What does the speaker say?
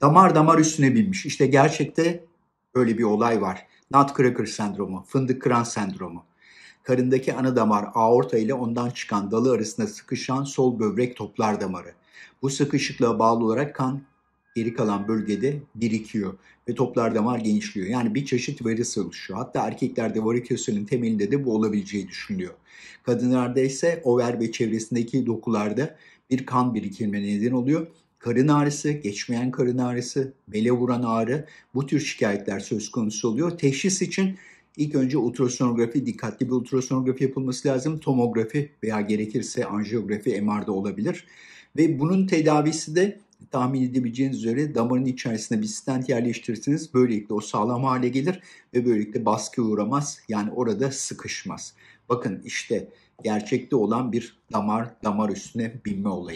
damar damar üstüne binmiş. İşte gerçekte böyle bir olay var. Nutcracker sendromu, fındık kıran sendromu. Karındaki ana damar aorta ile ondan çıkan dalı arasında sıkışan sol böbrek toplar damarı. Bu sıkışıklığa bağlı olarak kan geri kalan bölgede birikiyor ve toplar damar genişliyor. Yani bir çeşit varis oluşuyor. Hatta erkeklerde varikosölün temelinde de bu olabileceği düşünülüyor. Kadınlarda ise over ve çevresindeki dokularda bir kan birikimine nedeni oluyor karın ağrısı, geçmeyen karın ağrısı, bele vuran ağrı bu tür şikayetler söz konusu oluyor. Teşhis için ilk önce ultrasonografi, dikkatli bir ultrasonografi yapılması lazım. Tomografi veya gerekirse anjiyografi MR'da olabilir. Ve bunun tedavisi de tahmin edebileceğiniz üzere damarın içerisine bir stent yerleştirirsiniz. Böylelikle o sağlam hale gelir ve böylelikle baskı uğramaz. Yani orada sıkışmaz. Bakın işte gerçekte olan bir damar damar üstüne binme olayı.